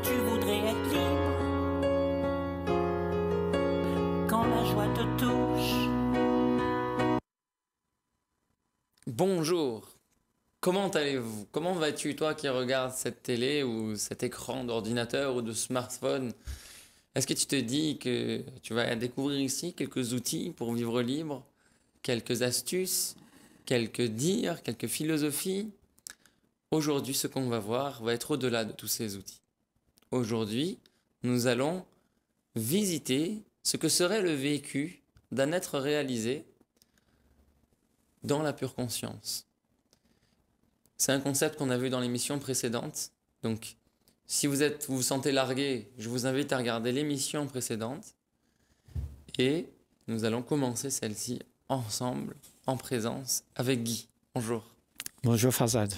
tu voudrais être libre quand la joie te touche. Bonjour, comment allez-vous Comment vas-tu toi qui regardes cette télé ou cet écran d'ordinateur ou de smartphone Est-ce que tu te dis que tu vas découvrir ici quelques outils pour vivre libre, quelques astuces, quelques dires, quelques philosophies Aujourd'hui, ce qu'on va voir va être au-delà de tous ces outils. Aujourd'hui, nous allons visiter ce que serait le vécu d'un être réalisé dans la pure conscience. C'est un concept qu'on a vu dans l'émission précédente. Donc, si vous êtes, vous, vous sentez largué, je vous invite à regarder l'émission précédente. Et nous allons commencer celle-ci ensemble, en présence, avec Guy. Bonjour. Bonjour Fazad.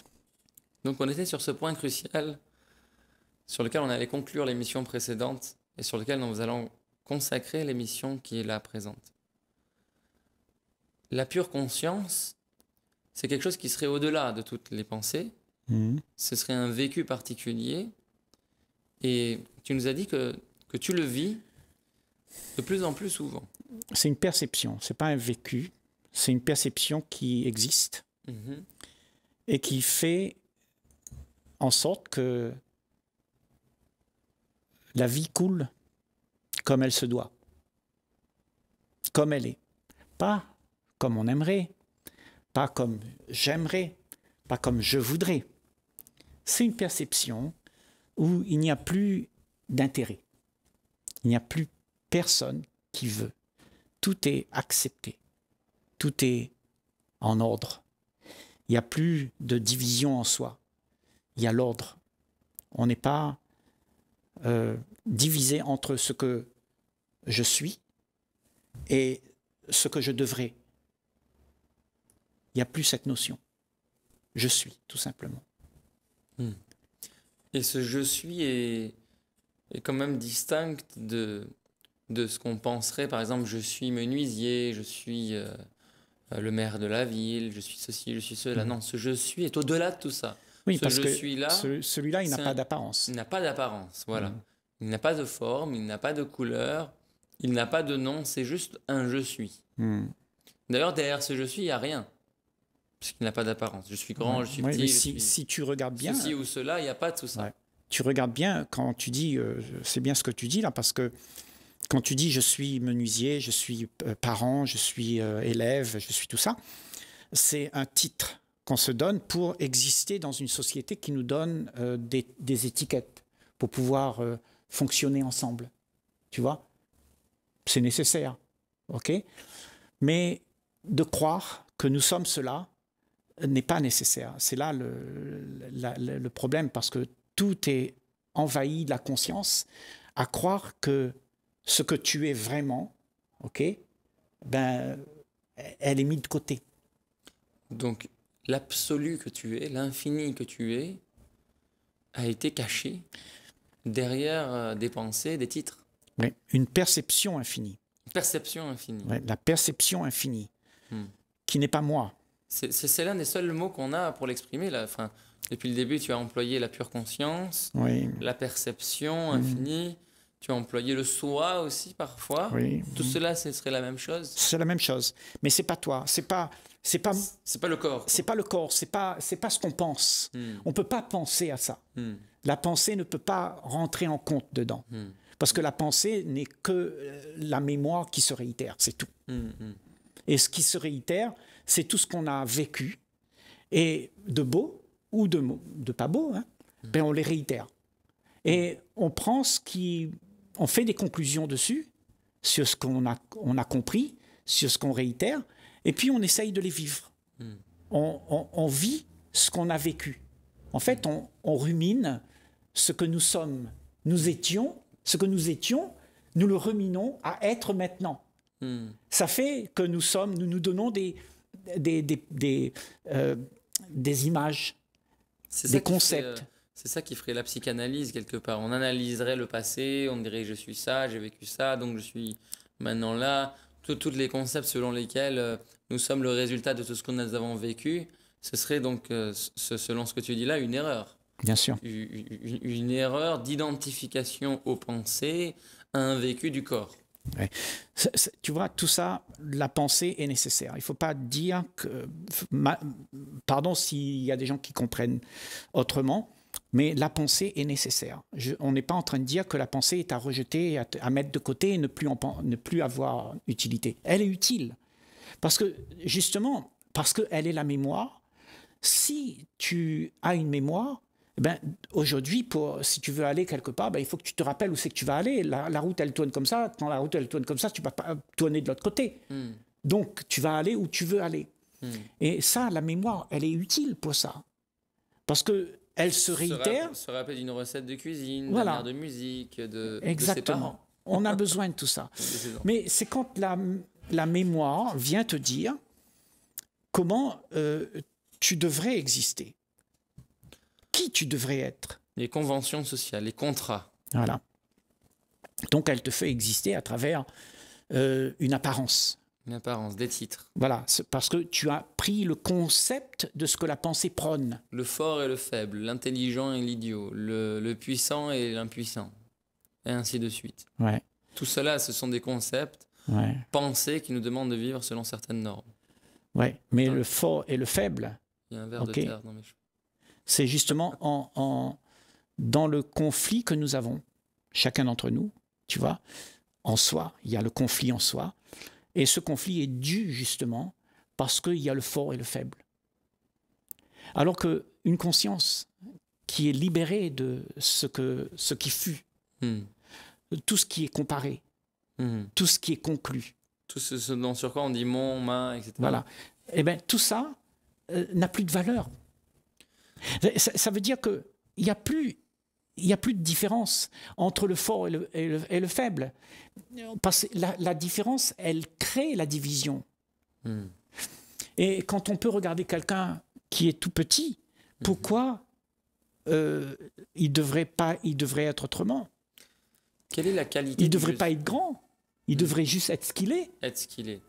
Donc, on était sur ce point crucial sur lequel on allait conclure l'émission précédente et sur lequel nous allons consacrer l'émission qui est là présente. La pure conscience, c'est quelque chose qui serait au-delà de toutes les pensées, mhm. ce serait un vécu particulier, et tu nous as dit que, que tu le vis de plus en plus souvent. C'est une perception, c'est pas un vécu, c'est une perception qui existe mhm. et qui fait en sorte que la vie coule comme elle se doit, comme elle est. Pas comme on aimerait, pas comme j'aimerais, pas comme je voudrais. C'est une perception où il n'y a plus d'intérêt. Il n'y a plus personne qui veut. Tout est accepté. Tout est en ordre. Il n'y a plus de division en soi. Il y a l'ordre. On n'est pas euh, divisé entre ce que je suis et ce que je devrais. Il n'y a plus cette notion. Je suis, tout simplement. Hmm. Et ce je suis est, quand même distinct de, de ce qu'on penserait, par exemple, je suis menuisier, je suis euh, euh, le maire de la ville, je suis ceci, je suis cela. Hmm. Non, ce je suis est au-delà de tout ça. Oui, parce je que celui-là, il n'a pas d'apparence. Il n'a pas d'apparence, voilà. Mm. Il n'a pas de forme, il n'a pas de couleur, il n'a pas de nom, c'est juste un je suis. Mm. D'ailleurs, derrière ce je suis, il n'y a rien. Parce qu'il n'a pas d'apparence. Je suis grand, je suis petit. si, si, tu regardes bien. Ceci ou cela, il n'y a pas de tout ça. Tu regardes bien quand tu dis, euh, c'est bien ce que tu dis là, parce que quand tu dis je suis menuisier, je suis euh, parent, je suis euh, élève, je suis tout ça, c'est un titre qu'on se donne pour exister dans une société qui nous donne euh, des, étiquettes pour pouvoir euh, fonctionner ensemble. Tu vois C'est nécessaire. OK Mais de croire que nous sommes cela n'est pas nécessaire. C'est là le, problème parce que tout est envahi de la conscience à croire que ce que tu es vraiment, OK Ben, elle est mise de côté. Donc, l'absolu que tu es, l'infini que tu es, a été caché derrière euh, des pensées, des titres. une perception infinie. Perception infinie. la perception infinie, hmm. qui n'est pas moi. C'est l'un des seuls mots qu'on a pour l'exprimer. Enfin, depuis le début, tu as employé la pure conscience, la perception hmm. infinie. Tu as employé le soi aussi parfois. Tout mm. cela, ce serait la même chose. C'est la même chose, mais c'est pas toi, c'est pas, c'est pas, c'est pas le corps. C'est pas le corps, c'est pas, c'est pas ce qu'on pense. On mm. On peut pas penser à ça. Mm. La pensée ne peut pas rentrer en compte dedans, parce que la pensée n'est que euh, la mémoire qui se réitère, c'est tout. Et ce qui se réitère, c'est tout ce qu'on a vécu, et de beau ou de, de pas beau, hein, ben on les réitère. Et on prend ce qui on fait des conclusions dessus, sur ce qu'on a, compris, sur ce qu'on réitère, et puis on essaye de les vivre. Hmm. On, vit ce qu'on a vécu. En fait, on, rumine ce que nous sommes. Nous étions, ce que nous étions, nous le ruminons à être maintenant. Hmm. Ça fait que nous sommes, nous nous donnons des, euh, images, des euh, concepts. C'est ça qui ferait la psychanalyse quelque part. On analyserait le passé, on dirait je suis ça, j'ai vécu ça, donc je suis maintenant là. Tous les concepts selon lesquels euh, nous sommes le résultat de tout ce que nous avons vécu, ce serait donc, euh, selon ce que tu dis là, une erreur. Bien sûr. Une, erreur d'identification aux pensées, un vécu du corps. tu vois, tout ça, la pensée est nécessaire. Il ne faut pas dire que... pardon s'il y a des gens qui comprennent autrement, mais la pensée est nécessaire. on n'est pas en train de dire que la pensée est à rejeter, à, mettre de côté et ne plus, ne plus avoir utilité. Elle est utile. Parce que, justement, parce qu'elle est la mémoire, si tu as une mémoire, eh ben, aujourd'hui, si tu veux aller quelque part, ben, il faut que tu te rappelles où c'est que tu vas aller. La, route, elle tourne comme ça. Quand la route, elle tourne comme ça, tu ne vas pas euh, tourner de l'autre côté. Hmm. Donc, tu vas aller où tu veux aller. Hmm. Et ça, la mémoire, elle est utile pour ça. Parce que elle se réitère. Se, rappelle d'une recette de cuisine, voilà. d'un de musique, de, Exactement. On a besoin de tout ça. Mais c'est quand la, la, mémoire vient te dire comment euh, tu devrais exister, qui tu devrais être. Les conventions sociales, les contrats. Voilà. Donc elle te fait exister à travers euh, une apparence, une apparence, des titres. Voilà, parce que tu as pris le concept de ce que la pensée prône. Le fort et le faible, l'intelligent et l'idiot, le, puissant et l'impuissant, et ainsi de suite. Ouais. Tout cela, ce sont des concepts ouais. pensés qui nous demandent de vivre selon certaines normes. Ouais, mais hein? le fort et le faible. de terre dans mes C'est justement en, en, dans le conflit que nous avons, chacun d'entre nous, tu vois, en soi. Il y a le conflit en soi. Et ce conflit est dû justement parce qu'il y a le fort et le faible. Alors qu'une conscience qui est libérée de ce, que, ce qui fut, hmm. tout ce qui est comparé, hmm. tout ce qui est conclu. Tout ce, dont sur quoi on dit mon, ma, etc. Voilà. Eh bien, tout ça euh, n'a plus de valeur. Ça, ça veut dire qu'il n'y a plus il n'y a plus de différence entre le fort et le, faible. la, différence, elle crée la division. Hmm. Et quand on peut regarder quelqu'un qui est tout petit, hmm. pourquoi euh, il devrait pas, il devrait être autrement Quelle est la qualité Il devrait pas être grand. Il hmm. devrait juste être ce qu'il est. Être ce qu'il est,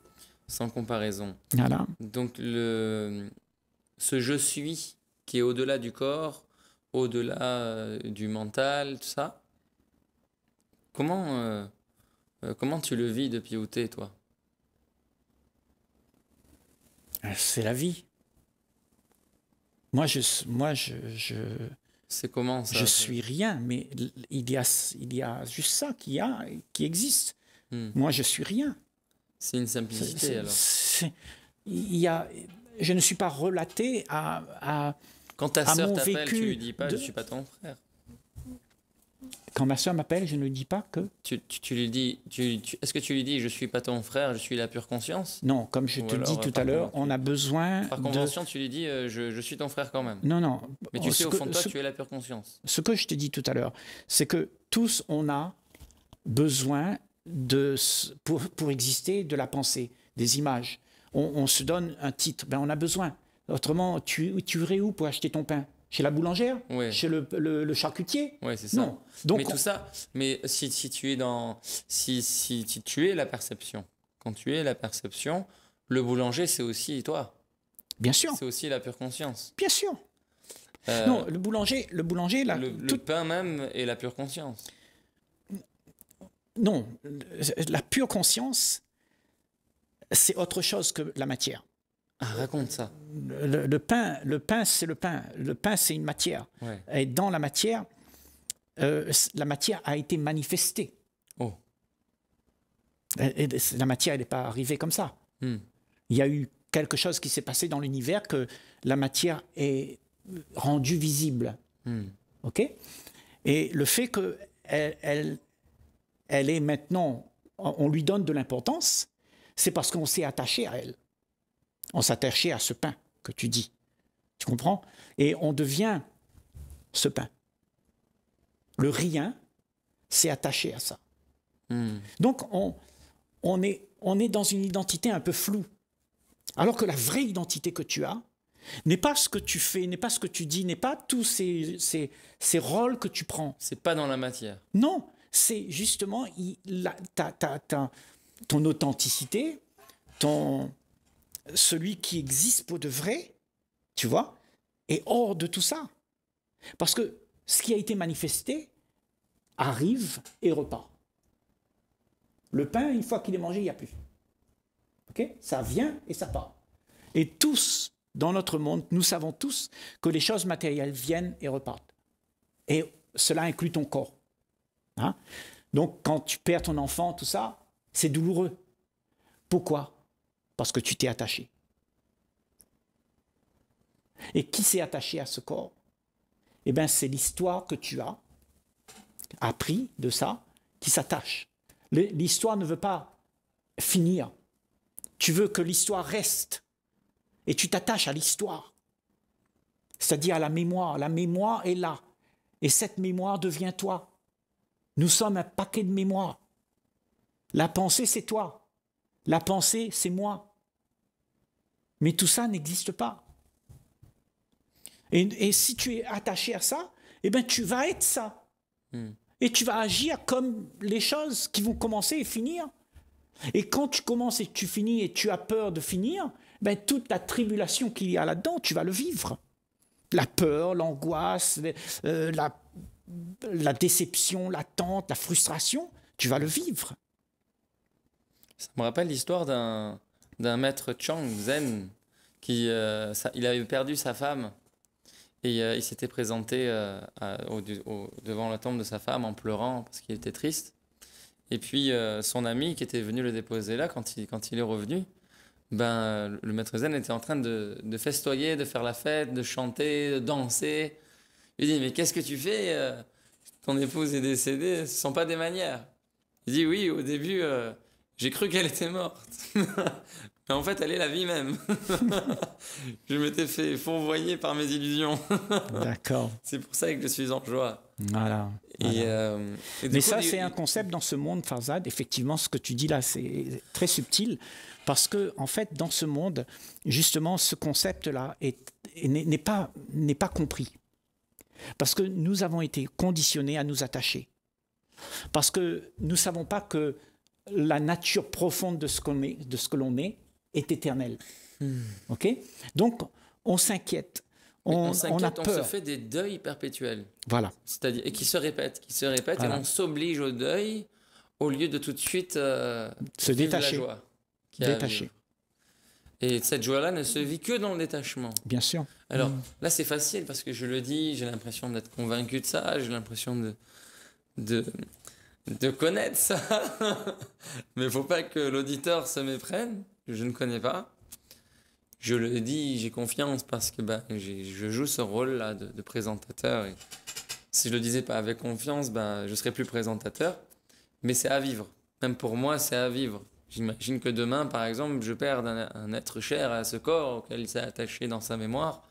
sans comparaison. Voilà. Donc le, ce je suis qui est au-delà du corps au-delà euh, du mental, tout ça. Comment, euh, euh, comment tu le vis depuis où t'es, toi C'est la vie. Moi, je. Moi, je, C'est comment ça Je suis rien, mais il y a, il y a juste ça qui, a, qui existe. Hmm. Moi, je suis rien. C'est une simplicité, alors. Il y a, je ne suis pas relaté à quand ta sœur t'appelle, tu lui dis pas de... je suis pas ton frère. Quand ma sœur m'appelle, je ne dis pas que. Tu, tu, lui dis, tu, est-ce que tu lui dis je suis pas ton frère, je suis la pure conscience Non, comme je te dis tout euh, à l'heure, on a besoin. Par convention, tu lui dis euh, je, je, suis ton frère quand même. Non, non. Mais tu sais au fond de toi, tu es la pure conscience. Ce que je te dis tout à l'heure, c'est que tous on a besoin de pour, pour exister de la pensée, des images. On, on se donne un titre, ben on a besoin. Autrement, tu, tu irais où pour acheter ton pain chez la boulangère, chez le, charcutier. Oui, c'est ça. Donc, mais tout ça, mais si, tu es dans, si, si, tu es la perception, quand tu es la perception, le boulanger, c'est aussi toi. Bien sûr. C'est aussi la pure conscience. Bien sûr. Euh, non, le boulanger, le boulanger, là. le, pain même est la pure conscience. Non, la pure conscience, c'est autre chose que la matière. Ah, raconte ça. Le, pain, le pain c'est le pain. Le pain, c'est une matière. Et dans la matière, euh, la matière a été manifestée. Oh. la matière, elle n'est pas arrivée comme ça. Hmm. Il y a eu quelque chose qui s'est passé dans l'univers que la matière est euh, rendue visible. Hmm. OK Et le fait que elle est maintenant, on lui donne de l'importance, c'est parce qu'on s'est attaché à elle on s'attachait à ce pain que tu dis. Tu comprends Et on devient ce pain. Le rien, c'est attaché à ça. Hmm. Donc on, on, est, on est dans une identité un peu floue. Alors que la vraie identité que tu as n'est pas ce que tu fais, n'est pas ce que tu dis, n'est pas tous ces, rôles que tu prends. C'est pas dans la matière. Non, c'est justement ton authenticité, ton, celui qui existe pour de vrai, tu vois, est hors de tout ça. Parce que ce qui a été manifesté arrive et repart. Le pain, une fois qu'il est mangé, il n'y a plus. ça vient et ça part. Et tous, dans notre monde, nous savons tous que les choses matérielles viennent et repartent. Et cela inclut ton corps. Hein Donc, quand tu perds ton enfant, tout ça, c'est douloureux. Pourquoi parce que tu t'es attaché. Et qui s'est attaché à ce corps Eh bien, c'est l'histoire que tu as appris de ça qui s'attache. L'histoire ne veut pas finir. Tu veux que l'histoire reste. Et tu t'attaches à l'histoire. C'est-à-dire à la mémoire. La mémoire est là. Et cette mémoire devient toi. Nous sommes un paquet de mémoires. La pensée, c'est toi. La pensée, c'est moi. Mais tout ça n'existe pas. Et, si tu es attaché à ça, eh bien, tu vas être ça. Hmm. Et tu vas agir comme les choses qui vont commencer et finir. Et quand tu commences et tu finis et tu as peur de finir, ben toute la tribulation qu'il y a là-dedans, tu vas le vivre. La peur, l'angoisse, euh, la déception, l'attente, la frustration, tu vas le vivre. Ça me rappelle l'histoire d'un d'un maître Chang Zen qui euh, il avait perdu sa femme et euh, il s'était présenté euh, au, devant la tombe de sa femme en pleurant parce qu'il était triste. Et puis son ami qui était venu le déposer là, quand il, quand il est revenu, ben, le maître Zen était en train de, festoyer, de faire la fête, de chanter, de danser. Il dit Mais qu'est-ce que tu fais Ton épouse est décédée, ce ne sont pas des manières. Il dit Oui, au début, j'ai cru qu'elle était morte. Mais en fait, elle est la vie même. je m'étais fait fourvoyer par mes illusions. D'accord. C'est pour ça que je suis en joie. Voilà. Et, euh, Mais ça, c'est un concept dans ce monde, Farzad. Effectivement, ce que tu dis là, c'est très subtil. Parce que, en fait, dans ce monde, justement, ce concept-là n'est pas, pas compris. Parce que nous avons été conditionnés à nous attacher. Parce que nous ne savons pas que la nature profonde de ce est, de ce que l'on est, est éternelle. Hmm. Ok Donc, on s'inquiète. On, a on se fait des deuils perpétuels. Voilà. C'est-à-dire et qui se répètent, qui se répètent, et on s'oblige au deuil au lieu de tout de suite euh, se détacher. détacher. Et cette joie-là ne se vit que dans le détachement. Bien sûr. Alors hmm. là, c'est facile parce que je le dis, j'ai l'impression d'être convaincu de ça, j'ai l'impression de, de, de connaître ça. Mais faut pas que l'auditeur se méprenne, je ne connais pas. Je le dis, j'ai confiance parce que ben, je joue ce rôle-là de, présentateur. si je le disais pas avec confiance, ben, je serais plus présentateur. Mais c'est à vivre. Même pour moi, c'est à vivre. J'imagine que demain, par exemple, je perds un être cher à ce corps auquel il s'est attaché dans sa mémoire.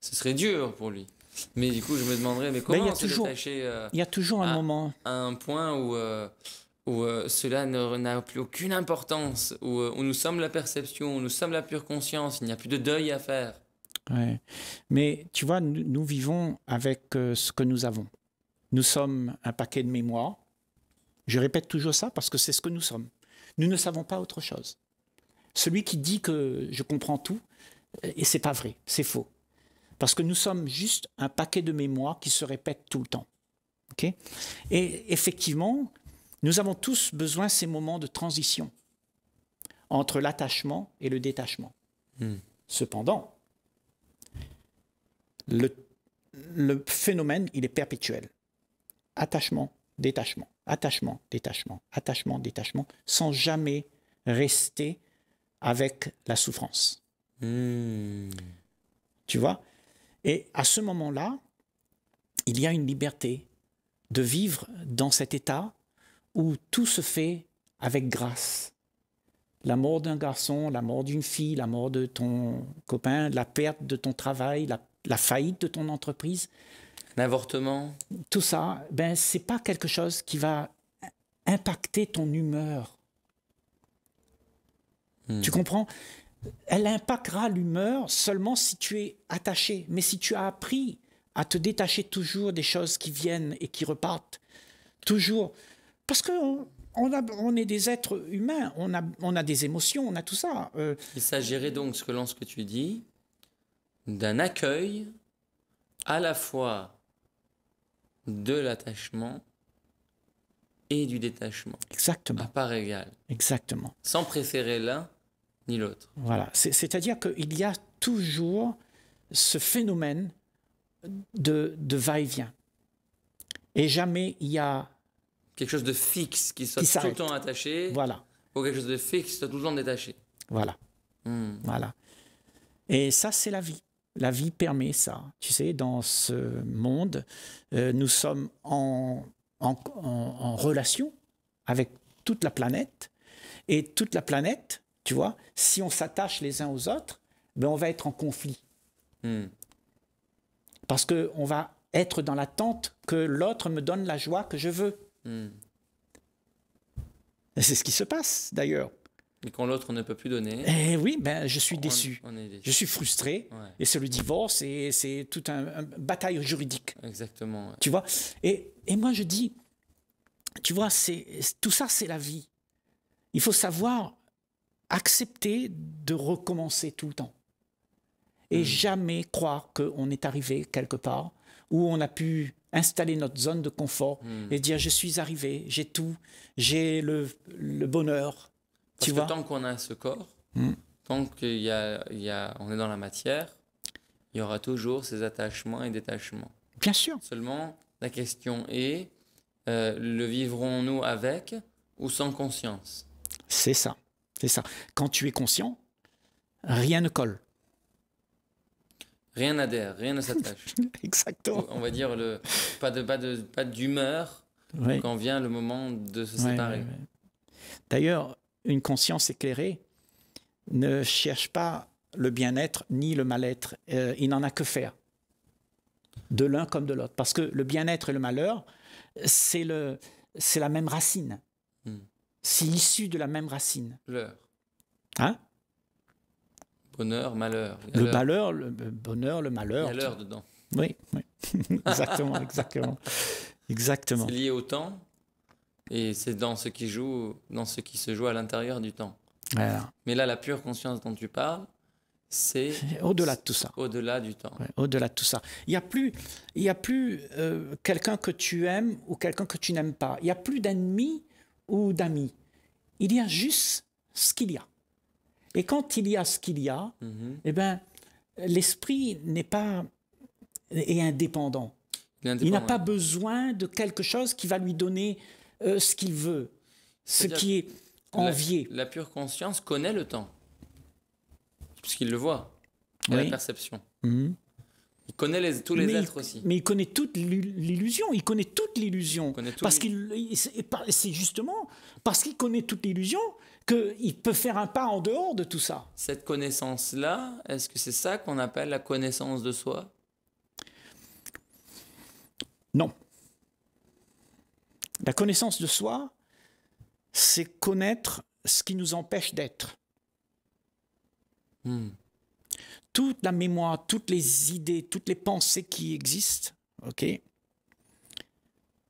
Ce serait dur pour lui. Mais du coup, je me demanderais, mais comment ben, toujours, détacher euh, Il y a toujours un à, moment. un point où, euh, où euh, cela n'a plus aucune importance, où, où, nous sommes la perception, où nous sommes la pure conscience, il n'y a plus de deuil à faire. Ouais. Mais tu vois, nous, nous vivons avec ce que nous avons. Nous sommes un paquet de mémoire. Je répète toujours ça parce que c'est ce que nous sommes. Nous ne savons pas autre chose. Celui qui dit que je comprends tout, et c'est pas vrai, c'est faux. Parce que nous sommes juste un paquet de mémoires qui se répètent tout le temps. ok Et effectivement, nous avons tous besoin de ces moments de transition entre l'attachement et le détachement. Hmm. Cependant, le, le, phénomène, il est perpétuel. Attachement, détachement, attachement, détachement, attachement, détachement, sans jamais rester avec la souffrance. Hmm. Tu vois et à ce moment-là, il y a une liberté de vivre dans cet état où tout se fait avec grâce. La mort d'un garçon, la mort d'une fille, la mort de ton copain, la perte de ton travail, la, faillite de ton entreprise. L'avortement. Tout ça, ben, ce n'est pas quelque chose qui va impacter ton humeur. Hmm. Tu comprends elle impactera l'humeur seulement si tu es attaché. Mais si tu as appris à te détacher toujours des choses qui viennent et qui repartent, toujours. Parce que on, est des êtres humains, on a, des émotions, on a tout ça. Euh, Il s'agirait donc, selon ce que tu dis, d'un accueil à la fois de l'attachement et du détachement. Exactement. À part égale. Exactement. Sans préférer l'un ni l'autre. Voilà. C'est-à-dire qu'il y a toujours ce phénomène de, va-et-vient. Et jamais il y a. Quelque chose de fixe qui soit tout le temps attaché. Voilà. Ou quelque chose de fixe qui soit tout le temps détaché. Voilà. Hmm. Voilà. Et ça, c'est la vie. La vie permet ça. Tu sais, dans ce monde, euh, nous sommes en, en relation avec toute la planète. Et toute la planète tu vois, si on s'attache les uns aux autres, ben on va être en conflit. Hmm. Parce qu'on va être dans l'attente que l'autre me donne la joie que je veux. Hmm. C'est ce qui se passe d'ailleurs. Et quand l'autre ne peut plus donner. Eh oui, ben, je suis déçu. Je suis frustré. Et c'est le divorce et c'est toute une un bataille juridique. Exactement. Tu vois et, et, moi, je dis, tu vois, c'est tout ça, c'est la vie. Il faut savoir accepter de recommencer tout le temps. Et hmm. jamais croire qu'on est arrivé quelque part où on a pu installer notre zone de confort hmm. et dire je suis arrivé, j'ai tout, j'ai le, bonheur. Parce tu vois tant qu'on a ce corps, hmm. tant qu'on y a, on est dans la matière, il y aura toujours ces attachements et détachements. Bien sûr. Seulement, la question est, euh, le vivrons-nous avec ou sans conscience C'est ça. C'est ça. Quand tu es conscient, rien ne colle. Rien n'adhère, rien ne s'attache. Exactement. On va dire le pas de pas de pas d'humeur quand vient le moment de se séparer. D'ailleurs, une conscience éclairée ne cherche pas le bien-être ni le mal-être. Euh, il n'en a que faire de l'un comme de l'autre, parce que le bien-être et le malheur, c'est le c'est la même racine. Hmm c'est issu de la même racine. L'heure. Hein Bonheur, malheur. Le malheur, le bonheur, le malheur. Il dedans. Oui, oui. exactement, exactement. exactement. C'est lié au temps et c'est dans ce qui joue, dans ce qui se joue à l'intérieur du temps. Mais là, la pure conscience dont tu parles, c'est au-delà de tout ça. Au-delà du temps. au-delà de tout ça. Il n'y a plus, il y a plus euh, quelqu'un que tu aimes ou quelqu'un que tu n'aimes pas. Il n'y a plus d'ennemis ou d'amis. Il y a juste ce qu'il y a. Et quand il y a ce qu'il y a, mhm. eh ben, l'esprit n'est pas est indépendant. Il n'a pas besoin de quelque chose qui va lui donner euh, ce qu'il veut, ce qui est envié. La, pure conscience connaît le temps, puisqu'il le voit, la perception. Mhm. Il connaît les, tous les mais êtres aussi. Mais il connaît toute l'illusion. Il connaît toute l'illusion. Parce qu'il, c'est justement parce qu'il connaît toute l'illusion qu'il peut faire un pas en dehors de tout ça. Cette connaissance-là, est-ce que c'est ça qu'on appelle la connaissance de soi Non. La connaissance de soi, c'est connaître ce qui nous empêche d'être. Hmm toute la mémoire, toutes les idées, toutes les pensées qui existent. Ok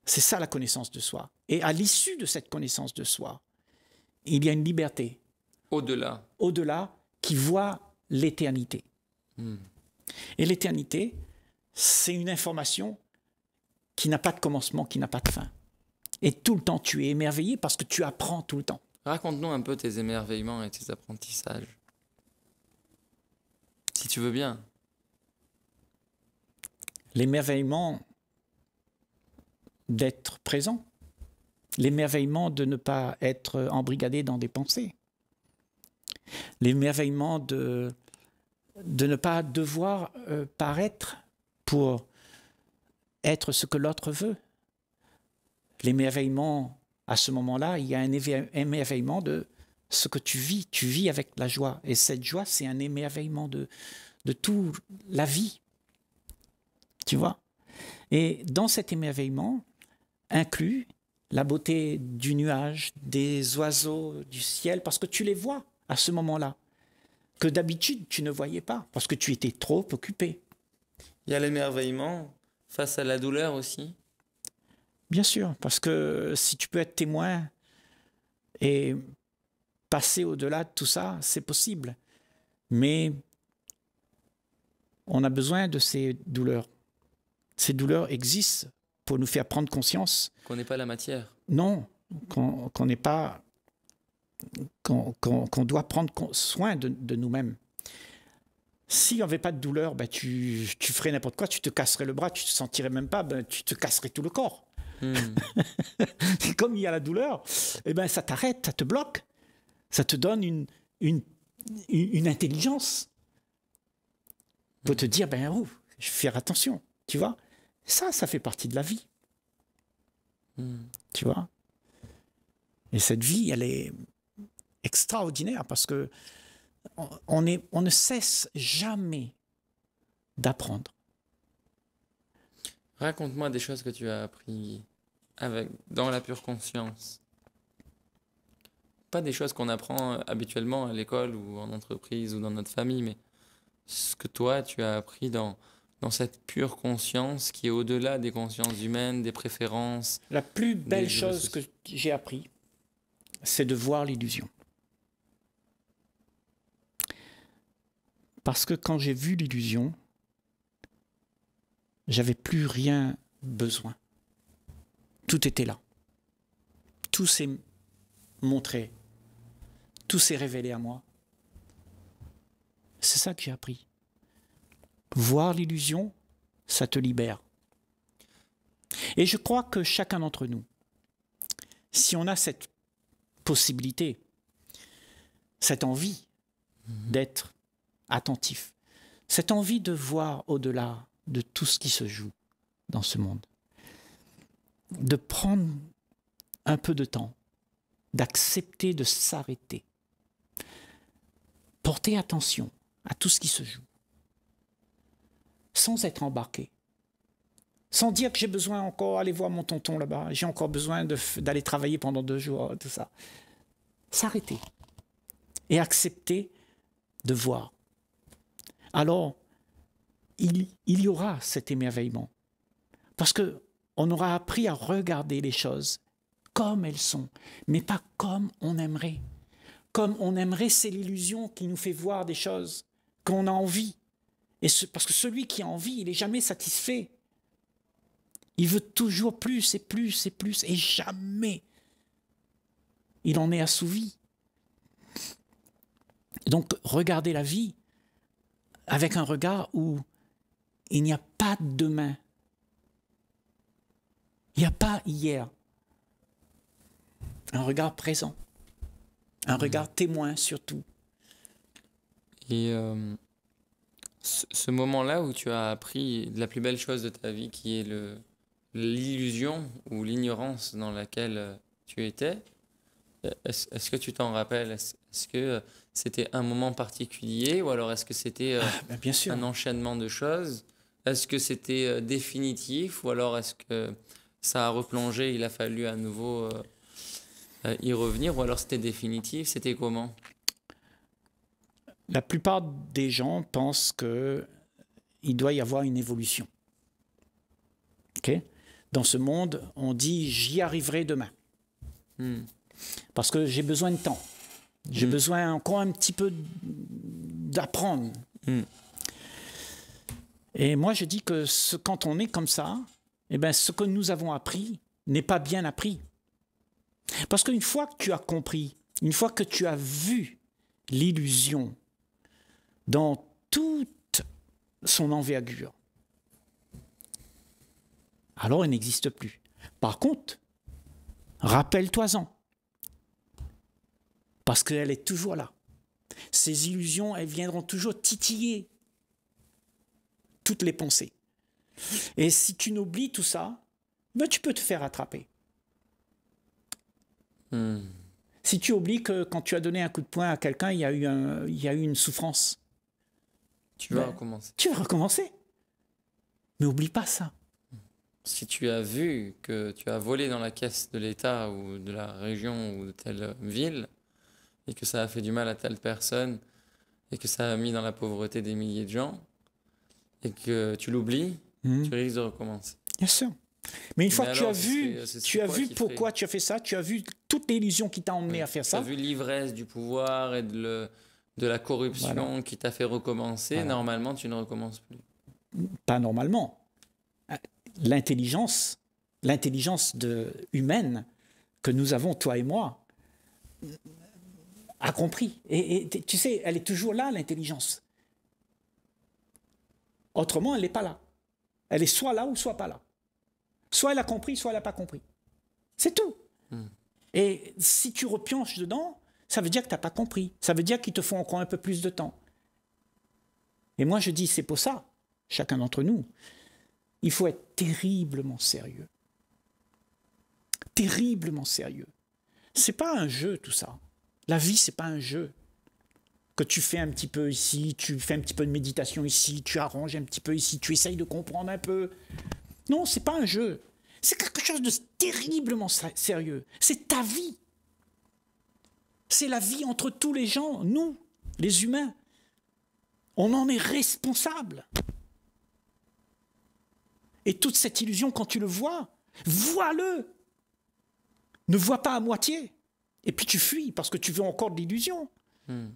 C'est ça la connaissance de soi. Et à l'issue de cette connaissance de soi, il y a une liberté. Au-delà. Au-delà, qui voit l'éternité. Hmm. Et l'éternité, c'est une information qui n'a pas de commencement, qui n'a pas de fin. Et tout le temps, tu es émerveillé parce que tu apprends tout le temps. Raconte-nous un peu tes émerveillements et tes apprentissages si tu veux bien. L'émerveillement d'être présent, l'émerveillement de ne pas être embrigadé dans des pensées, l'émerveillement de, de ne pas devoir euh, paraître pour être ce que l'autre veut. L'émerveillement, à ce moment-là, il y a un émerveillement de ce que tu vis, tu vis avec la joie. Et cette joie, c'est un émerveillement de, de tout la vie. Tu vois Et dans cet émerveillement, inclus la beauté du nuage, des oiseaux, du ciel, parce que tu les vois à ce moment-là, que d'habitude tu ne voyais pas, parce que tu étais trop occupé. Il y a l'émerveillement face à la douleur aussi. Bien sûr, parce que si tu peux être témoin et passer au-delà de tout ça, c'est possible. Mais on a besoin de ces douleurs. Ces douleurs existent pour nous faire prendre conscience. Qu'on n'est pas la matière. Non, qu'on n'est pas. qu'on doit prendre soin de, nous-mêmes. S'il n'y avait pas de douleur, ben, tu, ferais n'importe quoi, tu te casserais le bras, tu te sentirais même pas, ben, tu te casserais tout le corps. Hmm. Comme il y a la douleur, eh ben ça t'arrête, ça te bloque. Ça te donne une, intelligence pour te dire, ben, ouf, oh, je vais faire attention, tu vois. Ça, ça fait partie de la vie. Hmm. Tu vois. Et cette vie, elle est extraordinaire parce que on, on ne cesse jamais d'apprendre. Raconte-moi des choses que tu as apprises avec, dans la pure conscience pas des choses qu'on apprend euh, habituellement à l'école ou en entreprise ou dans notre famille, mais ce que toi, tu as appris dans, dans cette pure conscience qui est au-delà des consciences humaines, des préférences. La plus belle chose que j'ai appris, c'est de voir l'illusion. Parce que quand j'ai vu l'illusion, j'avais plus rien besoin. Tout était là. Tout s'est montré tout s'est révélé à moi. C'est ça que j'ai appris. Voir l'illusion, ça te libère. Et je crois que chacun d'entre nous, si on a cette possibilité, cette envie mhm. d'être attentif, cette envie de voir au-delà de tout ce qui se joue dans ce monde, de prendre un peu de temps, d'accepter de s'arrêter Portez attention à tout ce qui se joue, sans être embarqué, sans dire que j'ai besoin encore d'aller voir mon tonton là-bas, j'ai encore besoin d'aller travailler pendant deux jours, tout ça. S'arrêter et accepter de voir. Alors, il, il y aura cet émerveillement, parce que on aura appris à regarder les choses comme elles sont, mais pas comme on aimerait comme on aimerait, c'est l'illusion qui nous fait voir des choses, qu'on a envie. Et parce que celui qui a envie, il n'est jamais satisfait. Il veut toujours plus et plus et plus, et jamais il en est assouvi. Donc, regardez la vie avec un regard où il n'y a pas de demain. Il n'y a pas hier. Un regard présent. Un mm. regard témoin surtout. Et euh, ce, moment-là où tu as appris la plus belle chose de ta vie, qui est le, l'illusion ou l'ignorance dans laquelle euh, tu étais, euh, est-ce, que tu t'en rappelles Est-ce que c'était un moment particulier ou alors est-ce que c'était ah, ben, un enchaînement de choses Est-ce que c'était définitif ou alors est-ce que ça a replongé Il a fallu à nouveau. Euh, y revenir ou alors c'était définitif C'était comment La plupart des gens pensent que il doit y avoir une évolution. Dans ce monde, on dit j'y arriverai demain. Hmm. Parce que j'ai besoin de temps. J'ai hmm. besoin encore un petit peu d'apprendre. Hmm. Et moi, je dis que ce, quand on est comme ça, eh ben, ce que nous avons appris n'est pas bien appris. Parce qu'une fois que tu as compris, une fois que tu as vu l'illusion dans toute son envergure, alors elle n'existe plus. Par contre, rappelle-toi-en, parce qu'elle est toujours là. Ces illusions, elles viendront toujours titiller toutes les pensées. Et si tu n'oublies tout ça, ben, tu peux te faire attraper. Si tu oublies que quand tu as donné un coup de poing à quelqu'un, il, y a eu il y eu une souffrance. Tu vas ben, recommencer. Tu vas recommencer. Mais oublie pas ça. Si tu as vu que tu as volé dans la caisse de l'État ou de la région ou de telle ville, et que ça a fait du mal à telle personne, et que ça a mis dans la pauvreté des milliers de gens, et que tu l'oublies, hmm. tu risques de recommencer. Bien sûr. Mais une fois que tu as vu, tu as vu pourquoi tu as fait ça, tu as vu toute l'illusion qui t'a emmené à faire ça. Tu as vu l'ivresse du pouvoir et de, de la corruption qui t'a fait recommencer. Normalement, tu ne recommences plus. Pas normalement. L'intelligence, l'intelligence humaine que nous avons, toi et moi, a compris. et tu sais, elle est toujours là, l'intelligence. Autrement, elle n'est pas là. Elle est soit là ou soit pas là. Soit elle a compris, soit elle n'a pas compris. C'est tout. Hmm. Et si tu repionches dedans, ça veut dire que tu n'as pas compris. Ça veut dire qu'il te faut encore un peu plus de temps. Et moi, je dis, c'est pour ça, chacun d'entre nous, il faut être terriblement sérieux. Terriblement sérieux. C'est pas un jeu, tout ça. La vie, c'est pas un jeu. Que tu fais un petit peu ici, tu fais un petit peu de méditation ici, tu arranges un petit peu ici, tu essayes de comprendre un peu. Non, c'est pas un jeu. C'est quelque chose de terriblement sérieux. C'est ta vie. C'est la vie entre tous les gens, nous, les humains. On en est responsable. Et toute cette illusion, quand tu le vois, vois-le. Ne vois pas à moitié. Et puis tu fuis parce que tu veux encore de l'illusion. Hmm.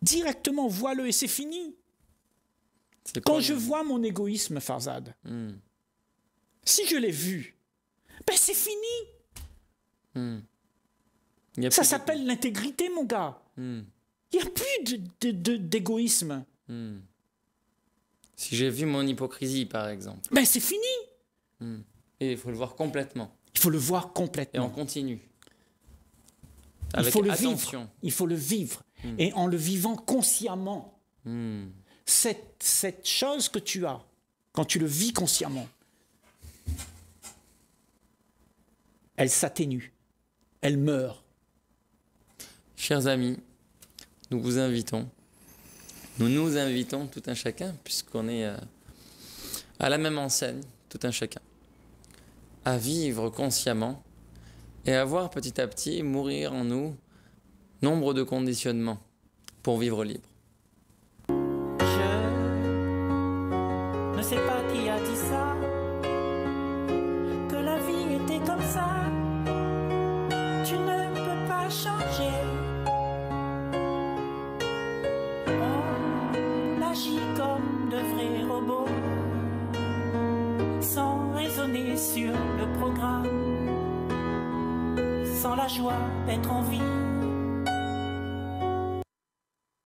Directement, vois-le et c'est fini. Quand je vois mon égoïsme, Farzad, hmm. Si je l'ai vu, ben c'est fini. Hmm. ça s'appelle l'intégrité, mon gars. Hmm. Il n'y a plus d'égoïsme. De, hmm. Si j'ai vu mon hypocrisie, par exemple. Ben c'est fini. Et il faut le voir complètement. Il faut le voir complètement. Et on continue. il faut le Vivre. Il faut le vivre. Et en le vivant consciemment. Cette, cette chose que tu as, quand tu le vis consciemment, elle s'atténue, elle meurt. Chers amis, nous vous invitons, nous nous invitons tout un chacun, puisqu'on est euh, à la même enseigne, tout un chacun, à vivre consciemment et à voir petit à petit mourir en nous nombre de conditionnements pour vivre libre. sans la joie d'être en vie.